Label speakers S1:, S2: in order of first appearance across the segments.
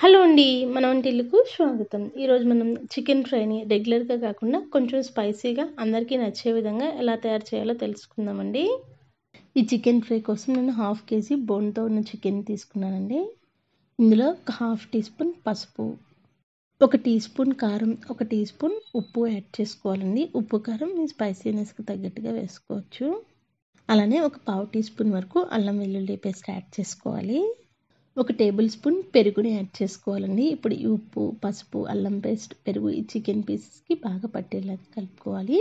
S1: hello అండి మన వంటిల్లుకు స్వాగతం ఈరోజు మనం చికెన్ ఫ్రైని రెగ్యులర్గా కాకుండా కొంచెం స్పైసీగా అందరికీ నచ్చే విధంగా ఎలా తయారు చేయాలో తెలుసుకుందామండి ఈ చికెన్ ఫ్రై కోసం నేను హాఫ్ కేజీ బోన్తో ఉన్న చికెన్ తీసుకున్నానండి ఇందులో ఒక హాఫ్ టీ స్పూన్ పసుపు ఒక టీ స్పూన్ కారం ఒక టీ స్పూన్ ఉప్పు యాడ్ చేసుకోవాలండి ఉప్పు కారం మీ స్పైసీనెస్కి తగ్గట్టుగా వేసుకోవచ్చు అలానే ఒక పావు టీ స్పూన్ వరకు అల్లం వెల్లుల్లి పేస్ట్ యాడ్ చేసుకోవాలి ఒక టేబుల్ స్పూన్ పెరుగుని యాడ్ చేసుకోవాలండి ఇప్పుడు ఈ ఉప్పు పసుపు అల్లం పేస్ట్ పెరుగు ఈ చికెన్ పీసెస్కి బాగా పట్టేలాగా కలుపుకోవాలి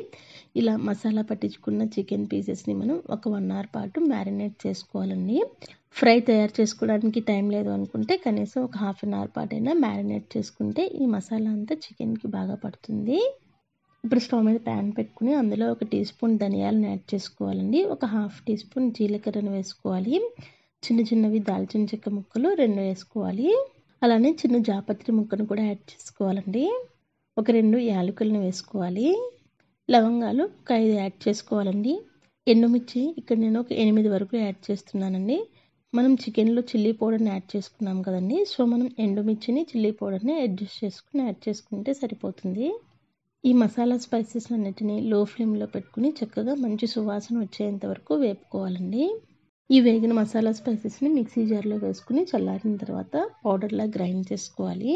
S1: ఇలా మసాలా పట్టించుకున్న చికెన్ పీసెస్ని మనం ఒక వన్ అవర్ పాటు మ్యారినేట్ చేసుకోవాలండి ఫ్రై తయారు చేసుకోవడానికి టైం లేదు అనుకుంటే కనీసం ఒక హాఫ్ అన్ అవర్ పాటైనా మ్యారినేట్ చేసుకుంటే ఈ మసాలా అంతా చికెన్కి బాగా పడుతుంది ఇప్పుడు స్టవ్ మీద ప్యాన్ పెట్టుకుని అందులో ఒక టీ స్పూన్ ధనియాలను యాడ్ చేసుకోవాలండి ఒక హాఫ్ టీ స్పూన్ జీలకర్రను వేసుకోవాలి చిన్న చిన్నవి దాల్చిన చెక్క ముక్కలు రెండు వేసుకోవాలి అలానే చిన్న జాపత్రి ముక్కను కూడా యాడ్ చేసుకోవాలండి ఒక రెండు యాలకులను వేసుకోవాలి లవంగాలు ఒక ఐదు యాడ్ చేసుకోవాలండి ఎండుమిర్చి ఇక్కడ నేను ఒక ఎనిమిది వరకు యాడ్ చేస్తున్నానండి మనం చికెన్లో చిల్లీ పౌడర్ని యాడ్ చేసుకున్నాం కదండి సో మనం ఎండుమిర్చిని చిల్లీ పౌడర్ని అడ్జస్ట్ చేసుకుని యాడ్ చేసుకుంటే సరిపోతుంది ఈ మసాలా స్పైసెస్ అన్నిటినీ లో ఫ్లేమ్లో పెట్టుకుని చక్కగా మంచి సువాసన వచ్చేంత వరకు వేపుకోవాలండి ఈ వేగిన మసాలా స్పైసెస్ని మిక్సీ జార్లో వేసుకుని చల్లారిన తర్వాత పౌడర్లా గ్రైండ్ చేసుకోవాలి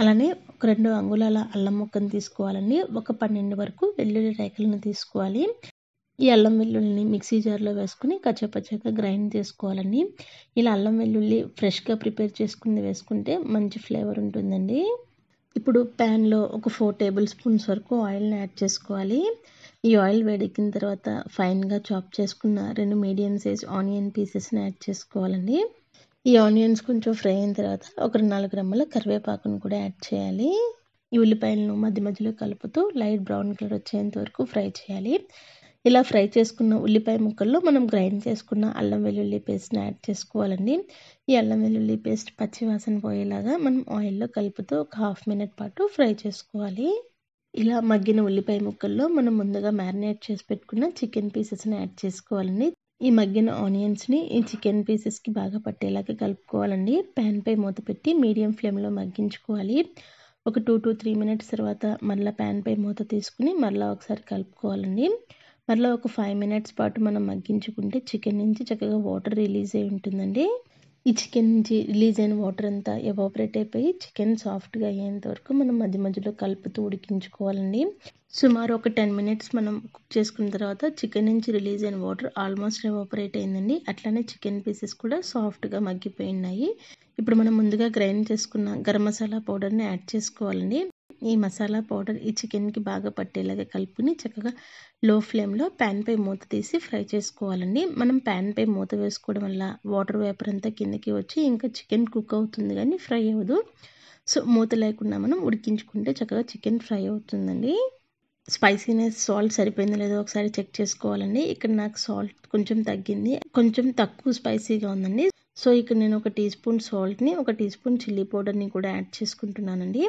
S1: అలానే ఒక రెండు అంగుళాల అల్లం ముక్కను తీసుకోవాలండి ఒక పన్నెండు వరకు వెల్లుల్లి రేఖలను తీసుకోవాలి ఈ అల్లం వెల్లుల్లిని మిక్సీ జార్లో వేసుకుని కచ్చపచ్చగా గ్రైండ్ చేసుకోవాలండి ఇలా అల్లం వెల్లుల్లి ఫ్రెష్గా ప్రిపేర్ చేసుకుని వేసుకుంటే మంచి ఫ్లేవర్ ఉంటుందండి ఇప్పుడు ప్యాన్లో ఒక ఫోర్ టేబుల్ స్పూన్స్ వరకు ఆయిల్ని యాడ్ చేసుకోవాలి ఈ ఆయిల్ వేడెక్కిన తర్వాత ఫైన్గా చాప్ చేసుకున్న రెండు మీడియం సైజ్ ఆనియన్ పీసెస్ని యాడ్ చేసుకోవాలండి ఈ ఆనియన్స్ కొంచెం ఫ్రై అయిన తర్వాత ఒక నాలుగు గ్రాముల కరివేపాకును కూడా యాడ్ చేయాలి ఈ ఉల్లిపాయలను మధ్య మధ్యలో కలుపుతూ లైట్ బ్రౌన్ కలర్ వచ్చేంత వరకు ఫ్రై చేయాలి ఇలా ఫ్రై చేసుకున్న ఉల్లిపాయ ముక్కల్లో మనం గ్రైండ్ చేసుకున్న అల్లం వెల్లుల్లి పేస్ట్ని యాడ్ చేసుకోవాలండి ఈ అల్లం వెల్లుల్లి పేస్ట్ పచ్చివాసన పోయేలాగా మనం ఆయిల్లో కలుపుతూ ఒక హాఫ్ మినిట్ పాటు ఫ్రై చేసుకోవాలి ఇలా మగ్గిన ఉల్లిపాయ ముక్కల్లో మనం ముందుగా మ్యారినేట్ చేసి పెట్టుకున్న చికెన్ పీసెస్ని యాడ్ చేసుకోవాలండి ఈ మగ్గిన ఆనియన్స్ని ఈ చికెన్ పీసెస్కి బాగా పట్టేలాగా కలుపుకోవాలండి పై మూత పెట్టి మీడియం ఫ్లేమ్లో మగ్గించుకోవాలి ఒక టూ టు త్రీ మినిట్స్ తర్వాత మళ్ళీ పై మూత తీసుకుని మళ్ళీ ఒకసారి కలుపుకోవాలండి మళ్ళీ ఒక ఫైవ్ మినిట్స్ పాటు మనం మగ్గించుకుంటే చికెన్ నుంచి చక్కగా వాటర్ రిలీజ్ అయి ఉంటుందండి ఈ చికెన్ రిలీజ్ అయిన వాటర్ అంతా ఎవాపరేట్ అయిపోయి చికెన్ సాఫ్ట్గా అయ్యేంత వరకు మనం మధ్య మధ్యలో కలుపుతూ ఉడికించుకోవాలండి సుమారు ఒక టెన్ మినిట్స్ మనం కుక్ చేసుకున్న తర్వాత చికెన్ నుంచి రిలీజ్ అయిన వాటర్ ఆల్మోస్ట్ ఎవాపరేట్ అయిందండి అట్లానే చికెన్ పీసెస్ కూడా సాఫ్ట్గా మగ్గిపోయి ఉన్నాయి ఇప్పుడు మనం ముందుగా గ్రైండ్ చేసుకున్న గరం మసాలా పౌడర్ని యాడ్ చేసుకోవాలండి ఈ మసాలా పౌడర్ ఈ చికెన్కి బాగా పట్టేలాగా కలుపుకుని చక్కగా లో ఫ్లేమ్లో పై మూత తీసి ఫ్రై చేసుకోవాలండి మనం పై మూత వేసుకోవడం వల్ల వాటర్ వేపర్ అంతా కిందకి వచ్చి ఇంకా చికెన్ కుక్ అవుతుంది కానీ ఫ్రై అవ్వదు సో మూత లేకుండా మనం ఉడికించుకుంటే చక్కగా చికెన్ ఫ్రై అవుతుందండి స్పైసీనెస్ సాల్ట్ సరిపోయిందో లేదో ఒకసారి చెక్ చేసుకోవాలండి ఇక్కడ నాకు సాల్ట్ కొంచెం తగ్గింది కొంచెం తక్కువ స్పైసీగా ఉందండి సో ఇక్కడ నేను ఒక టీ స్పూన్ సాల్ట్ని ఒక టీ స్పూన్ చిల్లీ పౌడర్ని కూడా యాడ్ చేసుకుంటున్నానండి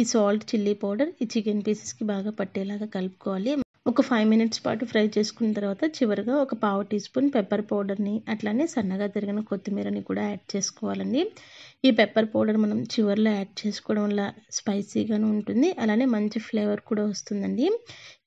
S1: ఈ సాల్ట్ చిల్లీ పౌడర్ ఈ చికెన్ పీసెస్కి బాగా పట్టేలాగా కలుపుకోవాలి ఒక ఫైవ్ మినిట్స్ పాటు ఫ్రై చేసుకున్న తర్వాత చివరిగా ఒక పావు టీ స్పూన్ పెప్పర్ పౌడర్ని అట్లానే సన్నగా తిరిగిన కొత్తిమీరని కూడా యాడ్ చేసుకోవాలండి ఈ పెప్పర్ పౌడర్ మనం చివరిలో యాడ్ చేసుకోవడం వల్ల స్పైసీగాను ఉంటుంది అలానే మంచి ఫ్లేవర్ కూడా వస్తుందండి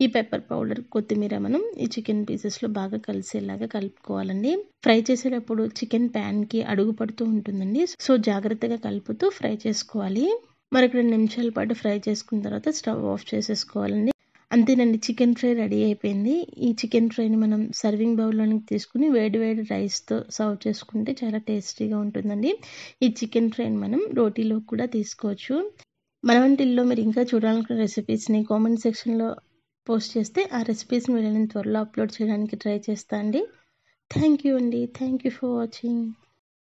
S1: ఈ పెప్పర్ పౌడర్ కొత్తిమీర మనం ఈ చికెన్ పీసెస్లో బాగా కలిసేలాగా కలుపుకోవాలండి ఫ్రై చేసేటప్పుడు చికెన్ ప్యాన్కి అడుగు పడుతూ ఉంటుందండి సో జాగ్రత్తగా కలుపుతూ ఫ్రై చేసుకోవాలి మరి రెండు నిమిషాల పాటు ఫ్రై చేసుకున్న తర్వాత స్టవ్ ఆఫ్ చేసేసుకోవాలండి అంతేనండి చికెన్ ఫ్రై రెడీ అయిపోయింది ఈ చికెన్ ఫ్రైని మనం సర్వింగ్ బౌల్లోనికి తీసుకుని వేడి రైస్తో సర్వ్ చేసుకుంటే చాలా టేస్టీగా ఉంటుందండి ఈ చికెన్ ఫ్రైని మనం రోటీలో కూడా తీసుకోవచ్చు మన వంటిల్లో మీరు ఇంకా చూడాలనుకున్న రెసిపీస్ని కామెంట్ సెక్షన్లో పోస్ట్ చేస్తే ఆ రెసిపీస్ని వెళ్ళిన త్వరలో అప్లోడ్ చేయడానికి ట్రై చేస్తా అండి థ్యాంక్ యూ అండి థ్యాంక్ యూ ఫర్ వాచింగ్